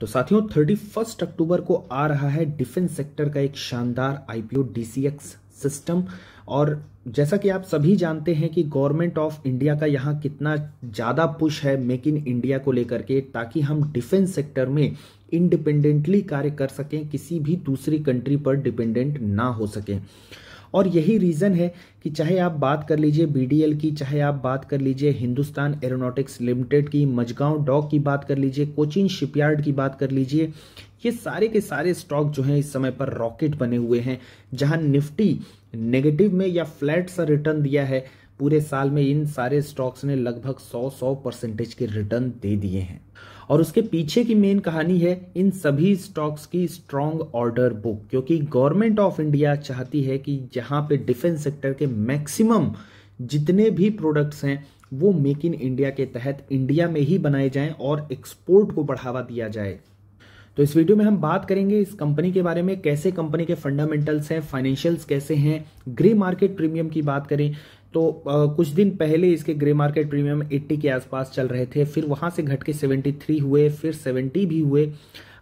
तो साथियों thirty first October को आ रहा है डिफेंस सेक्टर का एक शानदार आईपीओ डीसीएक्स सिस्टम और जैसा कि आप सभी जानते हैं कि गवर्नमेंट ऑफ इंडिया का यहाँ कितना ज़्यादा पुश है मेक इन इंडिया को लेकर के ताकि हम डिफेंस सेक्टर में इंडिपेंडेंटली कार्य कर सकें किसी भी दूसरी कंट्री पर डिपेंडेंट ना हो सकें और यही रीज़न है कि चाहे आप बात कर लीजिए बी की चाहे आप बात कर लीजिए हिंदुस्तान एरोनॉटिक्स लिमिटेड की मजगांव डॉक की बात कर लीजिए कोचिन शिपयार्ड की बात कर लीजिए ये सारे के सारे स्टॉक जो हैं इस समय पर रॉकेट बने हुए हैं जहां निफ्टी नेगेटिव में या फ्लैट सा रिटर्न दिया है पूरे साल में इन सारे स्टॉक्स ने लगभग 100-100 परसेंटेज के रिटर्न दे दिए हैं और उसके पीछे की मेन कहानी है इन सभी स्टॉक्स की स्ट्रांग ऑर्डर बुक क्योंकि गवर्नमेंट ऑफ इंडिया चाहती है कि जहां पे डिफेंस सेक्टर के मैक्सिमम जितने भी प्रोडक्ट्स हैं वो मेक इन इंडिया के तहत इंडिया में ही बनाए जाएं और एक्सपोर्ट को बढ़ावा दिया जाए तो इस वीडियो में हम बात करेंगे इस कंपनी के बारे में कैसे कंपनी के फंडामेंटल्स हैं फाइनेंशियल्स कैसे हैं ग्रे मार्केट प्रीमियम की बात करें तो आ, कुछ दिन पहले इसके ग्रे मार्केट प्रीमियम 80 के आसपास चल रहे थे फिर वहां से घट के 73 हुए फिर 70 भी हुए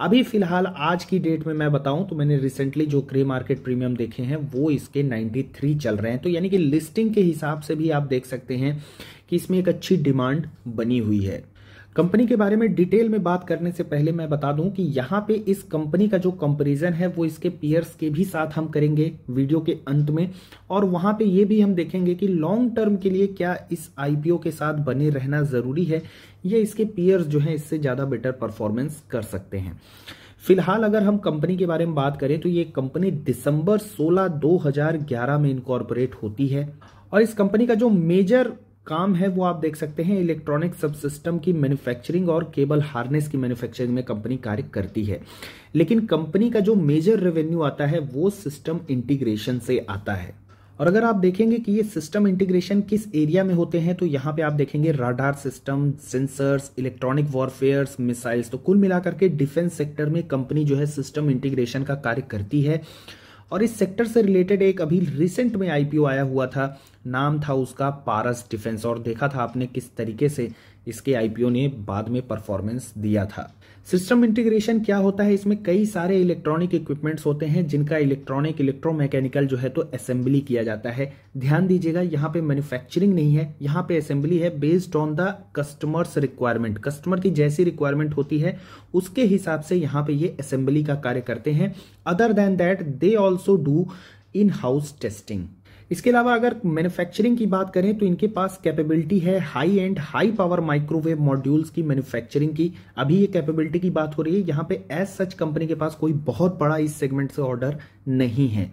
अभी फिलहाल आज की डेट में मैं बताऊं तो मैंने रिसेंटली जो ग्रे मार्केट प्रीमियम देखे हैं वो इसके 93 चल रहे हैं तो यानी कि लिस्टिंग के हिसाब से भी आप देख सकते हैं कि इसमें एक अच्छी डिमांड बनी हुई है कंपनी के बारे में डिटेल में बात करने से पहले मैं बता दूं कि यहाँ पे इस कंपनी का जो कंपैरिजन है वो इसके पीयर्स के भी साथ हम करेंगे वीडियो के अंत में और वहां पे ये भी हम देखेंगे कि लॉन्ग टर्म के लिए क्या इस आईपीओ के साथ बने रहना ज़रूरी है या इसके पीयर्स जो है इससे ज़्यादा बेटर परफॉर्मेंस कर सकते हैं फिलहाल अगर हम कंपनी के बारे में बात करें तो ये कंपनी दिसंबर सोलह दो में इनकॉर्पोरेट होती है और इस कंपनी का जो मेजर काम है वो आप देख सकते हैं इलेक्ट्रॉनिक सब सिस्टम की मैन्युफैक्चरिंग और केबल हार्नेस की मैन्युफैक्चरिंग में कंपनी कार्य करती है लेकिन कंपनी का जो मेजर रेवेन्यू आता है वो सिस्टम इंटीग्रेशन से आता है और अगर आप देखेंगे कि ये सिस्टम इंटीग्रेशन किस एरिया में होते हैं तो यहाँ पे आप देखेंगे radar system sensors electronic warfares missiles तो कुल मिलाकर के डिफेंस सेक्टर में कंपनी जो है सिस्टम इंटीग्रेशन का कार्य करती है और इस सेक्टर से रिलेटेड एक अभी रिसेंट में आईपीओ आया हुआ था नाम था उसका पारस डिफेंस और देखा था आपने किस तरीके से इसके आईपीओ ने बाद में परफॉर्मेंस दिया था सिस्टम इंटीग्रेशन क्या होता है इसमें कई सारे इलेक्ट्रॉनिक इक्विपमेंट्स होते हैं जिनका इलेक्ट्रॉनिक इलेक्ट्रोमैकेनिकल जो है तो असेंबली किया जाता है ध्यान दीजिएगा यहाँ पे मैन्युफैक्चरिंग नहीं है यहाँ पे असेंबली है based on the customers requirement customer की जैसी रिक्वायरमेंट होती है उसके हिसाब से यहाँ पे ये असेंबली का कार्य करते हैं other than that they also do in house testing इसके अलावा अगर मैन्युफैक्चरिंग की बात करें तो इनके पास कैपेबिलिटी है high end high power microwave modules की मैन्युफैक्चरिंग की अभी ये कैपेबिलिटी की बात हो रही है यहाँ पे एज सच कंपनी के पास कोई बहुत बड़ा इस सेगमेंट से ऑर्डर नहीं है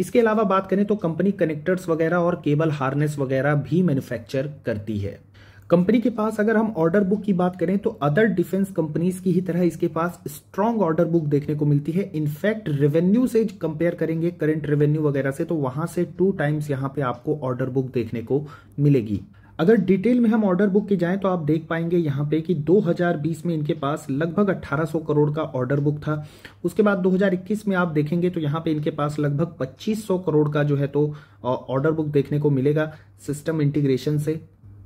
इसके अलावा बात करें तो कंपनी कनेक्टर्स वगैरह और केबल हार्नेस वगैरह भी मैन्युफैक्चर करती है कंपनी के पास अगर हम ऑर्डर बुक की बात करें तो अदर डिफेंस कंपनीज की ही तरह इसके पास स्ट्रांग ऑर्डर बुक देखने को मिलती है इनफैक्ट रेवेन्यू से कंपेयर करेंगे करंट रेवेन्यू वगैरह से तो वहां से टू टाइम्स यहां पे आपको ऑर्डर बुक देखने को मिलेगी अगर डिटेल में हम ऑर्डर बुक की जाएं तो आप देख पाएंगे यहाँ पे कि 2020 में इनके पास लगभग 1800 करोड़ का ऑर्डर बुक था उसके बाद 2021 में आप देखेंगे तो यहाँ पे इनके पास लगभग 2500 करोड़ का जो है तो ऑर्डर बुक देखने को मिलेगा सिस्टम इंटीग्रेशन से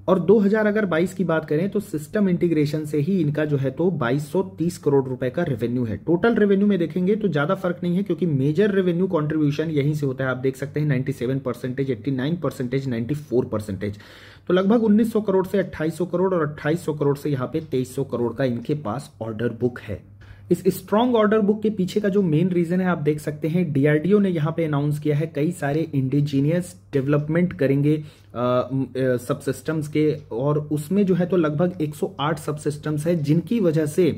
और 2000 अगर 22 की बात करें तो सिस्टम इंटीग्रेशन से ही इनका जो है तो 2230 करोड़ रुपए का रेवेन्यू है टोटल रेवेन्यू में देखेंगे तो ज्यादा फर्क नहीं है क्योंकि मेजर रेवेन्यू कंट्रीब्यूशन यहीं से होता है आप देख सकते हैं 97 percentage eighty percentage ninety percentage तो लगभग 1900 करोड़ से 2800 करोड़ और 2800 करोड़ से यहाँ पे 2300 करोड़ का इनके पास ऑर्डर बुक है इस स्ट्रांग ऑर्डर बुक के पीछे का जो मेन रीजन है आप देख सकते हैं डीआरडीओ ने यहाँ पे अनाउंस किया है कई सारे इंडिजीनियस डेवलपमेंट करेंगे सब सिस्टम्स के और उसमें जो है तो लगभग 108 सब सिस्टम्स है जिनकी वजह से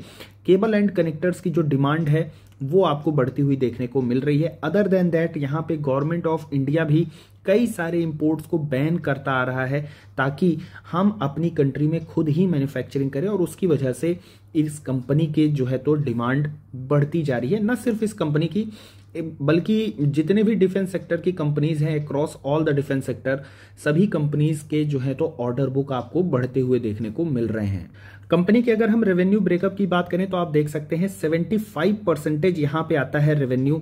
केबल एंड कनेक्टर्स की जो डिमांड है वो आपको बढ़ती हुई देखने को मिल रही है अदर देन दैट यहाँ पे गवर्नमेंट ऑफ इंडिया भी कई सारे इंपोर्ट्स को बैन करता आ रहा है ताकि हम अपनी कंट्री में खुद ही मैन्युफैक्चरिंग करें और उसकी वजह से इस कंपनी के जो है तो डिमांड बढ़ती जा रही है न सिर्फ इस कंपनी की बल्कि जितने भी डिफेंस सेक्टर की कंपनीज हैं across all the defence sector सभी कंपनीज के जो है तो ऑर्डर बुक आपको बढ़ते हुए देखने को मिल रहे हैं कंपनी के अगर हम रेवेन्यू ब्रेकअप की बात करें तो आप देख सकते हैं 75 परसेंटेज यहाँ पे आता है रेवेन्यू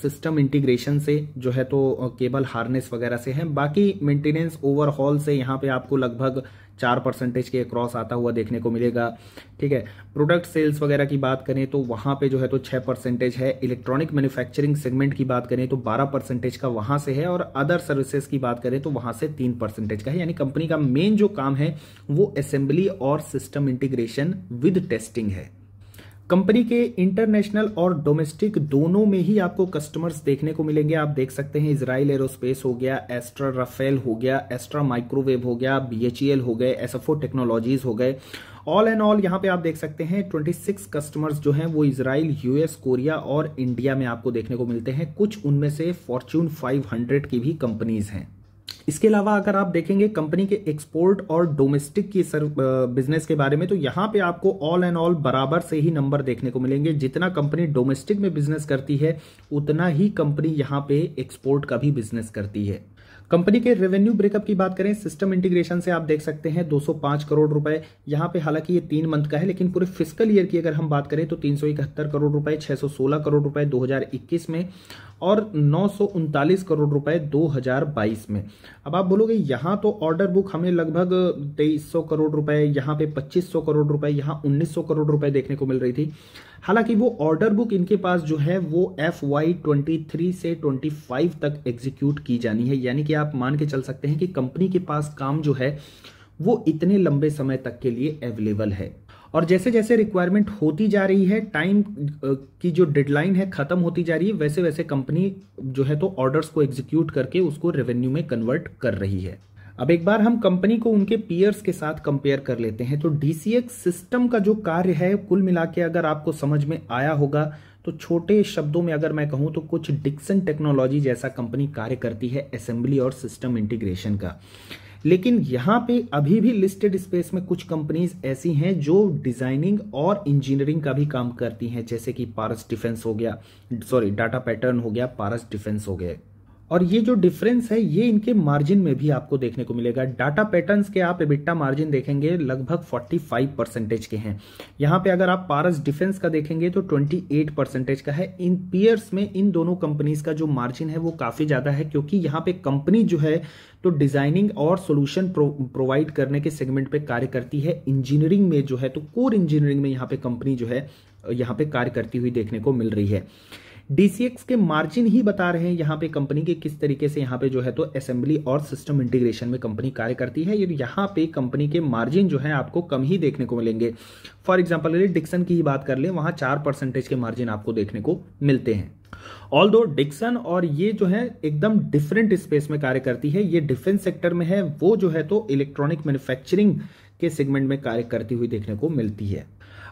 सिस्टम इंटीग्रेशन से जो है तो केबल हार्नेस वगैरह से है बाकी मेंटेनेंस ओवरहॉल से यहाँ पे आपको लगभग चार परसेंटेज के क्रॉस आता हुआ देखने को मिलेगा ठीक है प्रोडक्ट सेल्स वगैरह की बात करें तो वहाँ पे जो है तो छः परसेंटेज है इलेक्ट्रॉनिक मैन्युफैक्चरिंग सेगमेंट की बात करें तो बारह परसेंटेज का वहाँ से है और अदर सर्विसेज की बात करें तो वहाँ से तीन परसेंटेज का है यानी कंपनी का मेन जो काम है वो असेंबली और system system integration with testing है कंपनी के इंटरनेशनल और डोमेस्टिक दोनों में ही आपको कस्टमर्स देखने को मिलेंगे आप देख सकते हैं इसराइल एरोस्पेस हो गया एस्ट्रा राफेल हो गया एस्ट्रा माइक्रोवेव हो गया बीएचईएल e हो गए एसएफओ टेक्नोलॉजीज हो गए ऑल एंड ऑल यहां पे आप देख सकते हैं 26 कस्टमर्स जो हैं वो इसराइल यूएस कोरिया और इंडिया में आपको देखने को मिलते हैं कुछ उनमें से फॉर्च्यून फाइव की भी कंपनीज हैं इसके अलावा अगर आप देखेंगे कंपनी के एक्सपोर्ट और डोमेस्टिक की सर बिजनेस के बारे में तो यहाँ पे आपको ऑल एंड ऑल बराबर से ही नंबर देखने को मिलेंगे जितना कंपनी डोमेस्टिक में बिजनेस करती है उतना ही कंपनी यहाँ पे एक्सपोर्ट का भी बिजनेस करती है कंपनी के रेवेन्यू ब्रेकअप की बात करें सिस्टम इंटीग्रेशन से आप देख सकते हैं 205 करोड़ रुपए यहां पे हालांकि ये तीन मंथ का है लेकिन पूरे फिजिकल ईयर की अगर हम बात करें तो तीन करोड़ रुपए 616 करोड़ रुपए 2021 में और नौ करोड़ रुपए 2022 में अब आप बोलोगे यहाँ तो ऑर्डर बुक हमें लगभग 2300 करोड़ रुपए यहाँ पे 2500 करोड़ रुपए यहाँ 1900 करोड़ रुपए देखने को मिल रही थी हालांकि वो ऑर्डर बुक इनके पास जो है वो एफ वाई ट्वेंटी थ्री से ट्वेंटी फाइव तक एग्जीक्यूट की जानी है यानी कि आप मान के चल सकते हैं कि कंपनी के पास काम जो है वो इतने लंबे समय तक के लिए अवेलेबल है और जैसे जैसे रिक्वायरमेंट होती जा रही है टाइम की जो डेडलाइन है ख़त्म होती जा रही है वैसे वैसे कंपनी जो है तो ऑर्डर्स को एग्जीक्यूट करके उसको रेवेन्यू में कन्वर्ट कर रही है अब एक बार हम कंपनी को उनके पीयर्स के साथ कंपेयर कर लेते हैं तो डीसीएक्स सिस्टम का जो कार्य है कुल मिला के अगर आपको समझ में आया होगा तो छोटे शब्दों में अगर मैं कहूं तो कुछ डिक्सन टेक्नोलॉजी जैसा कंपनी कार्य करती है असेंबली और सिस्टम इंटीग्रेशन का लेकिन यहां पे अभी भी लिस्टेड स्पेस में कुछ कंपनीज ऐसी हैं जो डिजाइनिंग और इंजीनियरिंग का भी काम करती हैं जैसे कि पारस डिफेंस हो गया सॉरी डाटा पैटर्न हो गया पारस डिफेंस हो गया और ये जो डिफरेंस है ये इनके मार्जिन में भी आपको देखने को मिलेगा डाटा पैटर्न्स के आप एबिट्टा मार्जिन देखेंगे लगभग 45 परसेंटेज के हैं यहाँ पे अगर आप पारस डिफेंस का देखेंगे तो 28 परसेंटेज का है इन पीयर्स में इन दोनों कंपनीज का जो मार्जिन है वो काफ़ी ज़्यादा है क्योंकि यहाँ पे कंपनी जो है तो डिज़ाइनिंग और सोल्यूशन प्रोवाइड करने के सेगमेंट पे कार्य करती है इंजीनियरिंग में जो है तो कोर इंजीनियरिंग में यहाँ पे कंपनी जो है यहाँ पे कार्य करती हुई देखने को मिल रही है डीसीएक्स के मार्जिन ही बता रहे हैं यहाँ पे कंपनी के किस तरीके से यहाँ पे जो है तो असेंबली और सिस्टम इंटीग्रेशन में कंपनी कार्य करती है यहाँ पे कंपनी के मार्जिन जो है आपको कम ही देखने को मिलेंगे फॉर एग्जाम्पल अगर डिक्सन की ही बात कर ले वहाँ चार परसेंटेज के मार्जिन आपको देखने को मिलते हैं ऑल दो डिक्सन और ये जो है एकदम डिफरेंट स्पेस में कार्य करती है ये डिफेंस सेक्टर में है वो जो है तो इलेक्ट्रॉनिक मैन्युफैक्चरिंग के सेगमेंट में कार्य करती हुई देखने को मिलती है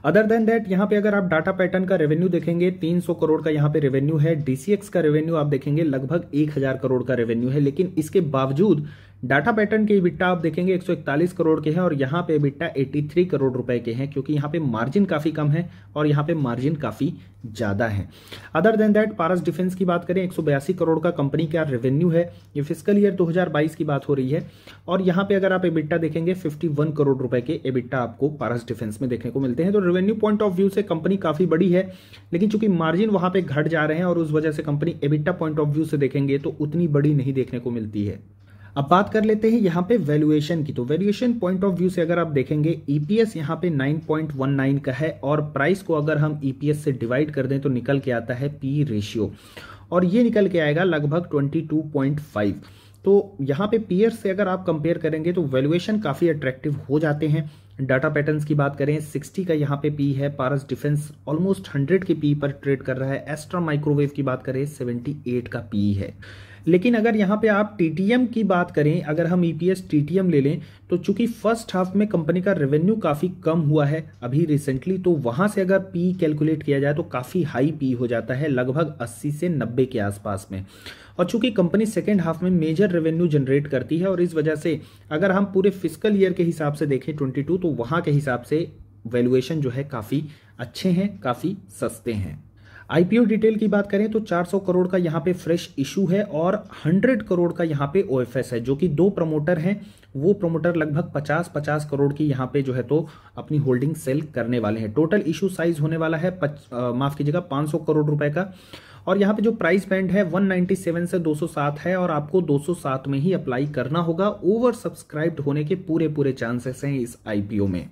अदर देन दैट यहाँ पे अगर आप डाटा पैटर्न का रेवेन्यू देखेंगे 300 करोड़ का यहाँ पे रेवेन्यू है डीसीएक्स का रेवेन्यू आप देखेंगे लगभग 1000 करोड़ का रेवेन्यू है लेकिन इसके बावजूद डाटा पैटर्न के बिट्टा आप देखेंगे 141 करोड़ के हैं और यहाँ पे बिट्टा 83 करोड़ रुपए के हैं क्योंकि यहाँ पे मार्जिन काफ़ी कम है और यहाँ पे मार्जिन काफ़ी ज़्यादा है other than that Paras defence की बात करें एक करोड़ का कंपनी का रेवेन्यू है ये फिजिकल ईयर 2022 की बात हो रही है और यहाँ पे अगर आप एबिट्टा देखेंगे 51 करोड़ रुपए के एबिट्टा आपको पारस डिफेंस में देखने को मिलते हैं तो रेवेन्यू पॉइंट ऑफ व्यू से कंपनी काफ़ी बड़ी है लेकिन चूंकि मार्जिन वहां पर घट जा रहे हैं और उस वजह से company EBITDA point of view से देखेंगे तो उतनी बड़ी नहीं देखने को मिलती है अब बात कर लेते हैं यहाँ पे वैल्यूएशन की तो वैल्यूएशन पॉइंट ऑफ व्यू से अगर आप देखेंगे ईपीएस e यहाँ पे 9.19 का है और प्राइस को अगर हम ईपीएस e से डिवाइड कर दें तो निकल के आता है पी रेशियो e और ये निकल के आएगा लगभग 22.5 तो यहाँ पे पीएस से अगर आप कंपेयर करेंगे तो वैल्यूएशन काफ़ी अट्रैक्टिव हो जाते हैं डाटा पैटर्न की बात करें सिक्सटी का यहाँ पे पी है पारस डिफेंस ऑलमोस्ट हंड्रेड के पी पर ट्रेड कर रहा है एस्ट्रा माइक्रोवेव की बात करें सेवेंटी का पी है लेकिन अगर यहाँ पे आप टी की बात करें अगर हम ई e पी ले लें तो चूंकि फर्स्ट हाफ में कंपनी का रेवेन्यू काफ़ी कम हुआ है अभी रिसेंटली तो वहाँ से अगर पी कैलकुलेट किया जाए तो काफ़ी हाई पी हो जाता है लगभग 80 से 90 के आसपास में और चूंकि कंपनी सेकेंड हाफ में मेजर रेवेन्यू जनरेट करती है और इस वजह से अगर हम पूरे फिजिकल ईयर के हिसाब से देखें ट्वेंटी तो वहाँ के हिसाब से वैल्यूएशन जो है काफ़ी अच्छे हैं काफ़ी सस्ते हैं आईपीओ डिटेल की बात करें तो 400 करोड़ का यहाँ पे फ्रेश इशू है और 100 करोड़ का यहाँ पे ओएफएस है जो कि दो प्रमोटर हैं वो प्रमोटर लगभग 50-50 करोड़ की यहाँ पे जो है तो अपनी होल्डिंग सेल करने वाले हैं टोटल इशू साइज होने वाला है माफ़ कीजिएगा 500 करोड़ रुपए का और यहाँ पे जो प्राइस बैंड है 197 से 207 है और आपको 207 में ही अप्लाई करना होगा ओवर सब्सक्राइब्ड होने के पूरे पूरे चांसेस हैं इस आईपीओ में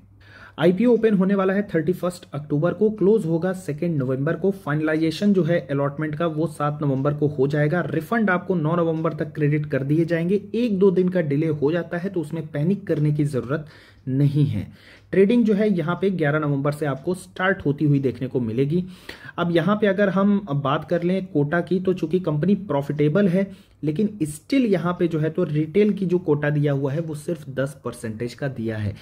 आईपीओ ओपन होने वाला है थर्टी फर्स्ट अक्टूबर को क्लोज होगा सेकेंड नवंबर को फाइनलाइजेशन जो है अलॉटमेंट का वो सात नवंबर को हो जाएगा रिफंड आपको नौ नवंबर तक क्रेडिट कर दिए जाएंगे एक दो दिन का डिले हो जाता है तो उसमें पैनिक करने की ज़रूरत नहीं है ट्रेडिंग जो है यहाँ पे 11 नवंबर से आपको स्टार्ट होती हुई देखने को मिलेगी अब यहाँ पे अगर हम बात कर लें कोटा की तो चूंकि कंपनी प्रॉफिटेबल है लेकिन स्टिल यहाँ पे जो है तो रिटेल की जो कोटा दिया हुआ है वो सिर्फ 10 परसेंटेज का दिया है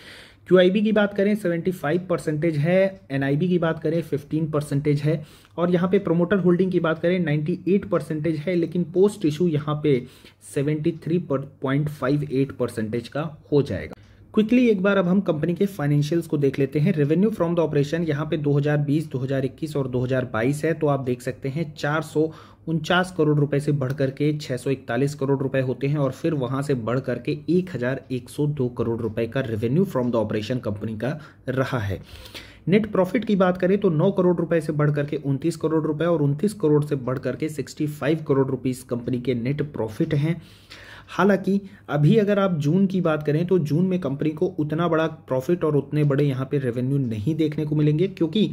क्यू की बात करें 75 परसेंटेज है एन की बात करें 15 परसेंटेज है और यहाँ पे प्रोमोटर होल्डिंग की बात करें 98 परसेंटेज है लेकिन पोस्ट इशू यहाँ पे 73.58 परसेंटेज का हो जाएगा क्विकली एक बार अब हम कंपनी के फाइनेंशियल्स को देख लेते हैं रेवेन्यू फ्रॉम द ऑपरेशन यहाँ पे 2020, 2021 और 2022 है तो आप देख सकते हैं चार उनचास करोड़ रुपए से बढ़ करके 641 करोड़ रुपए होते हैं और फिर वहां से बढ़ करके 1102 करोड़ रुपए का revenue from the operation company का रहा है नेट प्रॉफिट की बात करें तो 9 करोड़ रुपए से बढ़ करके 29 करोड़ रुपए और 29 करोड़ से बढ़ करके 65 करोड़ रुपीस कंपनी के नेट प्रॉफिट हैं हालांकि अभी अगर आप जून की बात करें तो जून में कंपनी को उतना बड़ा प्रॉफिट और उतने बड़े यहाँ पे रेवेन्यू नहीं देखने को मिलेंगे क्योंकि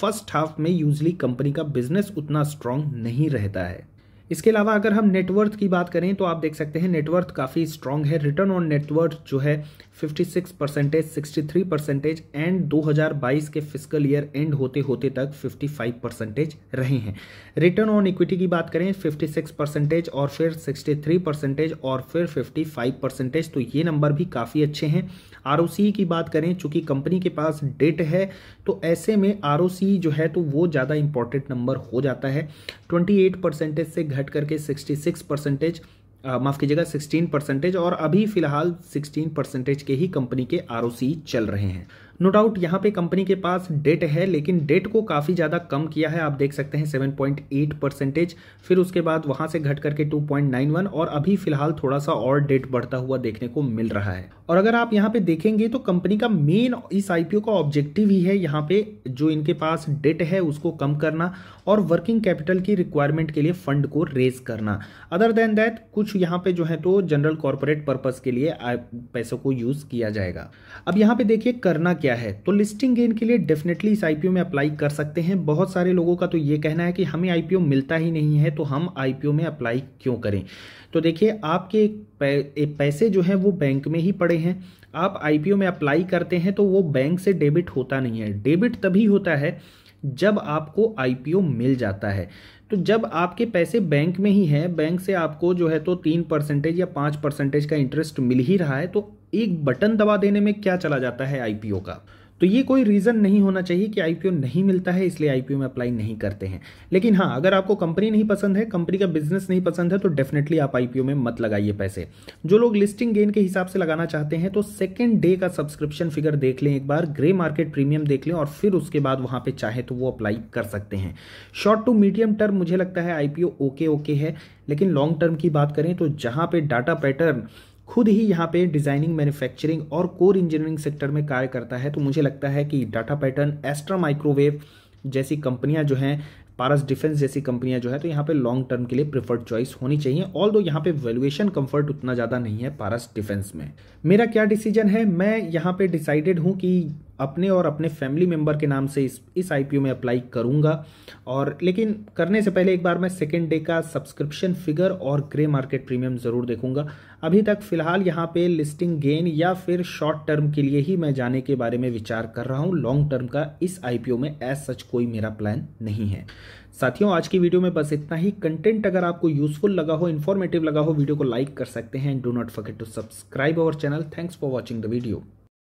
फर्स्ट हाफ में यूजली कंपनी का बिजनेस उतना स्ट्रांग नहीं रहता है इसके अलावा अगर हम नेटवर्थ की बात करें तो आप देख सकते हैं नेटवर्थ काफ़ी स्ट्रांग है रिटर्न ऑन नेटवर्थ जो है 56 परसेंटेज 63 परसेंटेज एंड 2022 के फिजिकल ईयर एंड होते होते तक 55 परसेंटेज रहे हैं रिटर्न ऑन इक्विटी की बात करें 56 परसेंटेज और फिर 63 परसेंटेज और फिर 55 परसेंटेज तो ये नंबर भी काफ़ी अच्छे हैं आर की बात करें चूंकि कंपनी के पास डेट है तो ऐसे में आर जो है तो वो ज़्यादा इंपॉर्टेंट नंबर हो जाता है ट्वेंटी परसेंटेज से घट करके सिक्सटी परसेंटेज माफ़ कीजिएगा 16 परसेंटेज और अभी फ़िलहाल 16 परसेंटेज के ही कंपनी के आर चल रहे हैं नो डाउट यहाँ पे कंपनी के पास डेट है लेकिन डेट को काफ़ी ज़्यादा कम किया है आप देख सकते हैं 7.8 परसेंटेज फिर उसके बाद वहाँ से घट करके 2.91 और अभी फिलहाल थोड़ा सा और डेट बढ़ता हुआ देखने को मिल रहा है और अगर आप यहाँ पे देखेंगे तो कंपनी का मेन इस आईपीओ का ऑब्जेक्टिव ही है यहाँ पे जो इनके पास डेट है उसको कम करना और वर्किंग कैपिटल की रिक्वायरमेंट के लिए फंड को रेज करना अदर देन दैट कुछ यहाँ पे जो है तो जनरल कॉरपोरेट पर्पज के लिए पैसों को यूज किया जाएगा अब यहाँ पे देखिए करना क्या क्या है तो लिस्टिंग गेन के लिए डेफिनेटली इस आईपीओ में अप्लाई कर सकते हैं बहुत सारे लोगों का तो ये कहना है कि हमें आईपीओ मिलता ही नहीं है तो हम आईपीओ में अप्लाई क्यों करें तो देखिए आपके पैसे जो हैं वो बैंक में ही पड़े हैं आप आईपीओ में अप्लाई करते हैं तो वो बैंक से डेबिट होता नहीं है डेबिट तभी होता है जब आपको आईपीओ मिल जाता है तो जब आपके पैसे बैंक में ही हैं बैंक से आपको जो है तो तीन परसेंटेज या पाँच परसेंटेज का इंटरेस्ट मिल ही रहा है तो एक बटन दबा देने में क्या चला जाता है आईपीओ का तो ये कोई रीज़न नहीं होना चाहिए कि आईपीओ नहीं मिलता है इसलिए आईपीओ में अप्लाई नहीं करते हैं लेकिन हाँ अगर आपको कंपनी नहीं पसंद है कंपनी का बिजनेस नहीं पसंद है तो डेफिनेटली आप आईपीओ में मत लगाइए पैसे जो लोग लिस्टिंग गेन के हिसाब से लगाना चाहते हैं तो सेकेंड डे का सब्सक्रिप्शन फिगर देख लें एक बार ग्रे मार्केट प्रीमियम देख लें और फिर उसके बाद वहाँ पर चाहे तो वो अप्लाई कर सकते हैं शॉर्ट टू मीडियम टर्म मुझे लगता है आईपीओ ओके ओके है लेकिन लॉन्ग टर्म की बात करें तो जहाँ पर डाटा पैटर्न खुद ही यहाँ पे डिजाइनिंग मैन्युफैक्चरिंग और कोर इंजीनियरिंग सेक्टर में कार्य करता है तो मुझे लगता है कि डाटा पैटर्न एस्ट्रा माइक्रोवेव जैसी कंपनियां जो हैं पारस डिफेंस जैसी कंपनियां जो है तो यहाँ पे लॉन्ग टर्म के लिए प्रिफर्ड चॉइस होनी चाहिए ऑल दो यहाँ पे वैल्यूएशन कंफर्ट उतना ज़्यादा नहीं है पारस डिफेंस में मेरा क्या डिसीजन है मैं यहाँ पे डिसाइडेड हूँ कि अपने और अपने फैमिली मेम्बर के नाम से इस इस आईपीओ में अप्लाई करूंगा और लेकिन करने से पहले एक बार मैं सेकेंड डे का सब्सक्रिप्शन फिगर और ग्रे मार्केट प्रीमियम ज़रूर देखूंगा अभी तक फ़िलहाल यहाँ पे लिस्टिंग गेन या फिर शॉर्ट टर्म के लिए ही मैं जाने के बारे में विचार कर रहा हूँ लॉन्ग टर्म का इस आई में एज सच कोई मेरा प्लान नहीं है साथियों आज की वीडियो में बस इतना ही कंटेंट अगर आपको यूजफुल लगा हो इन्फॉर्मेटिव लगा हो वीडियो को लाइक कर सकते हैं do not forget to subscribe our channel thanks for watching the video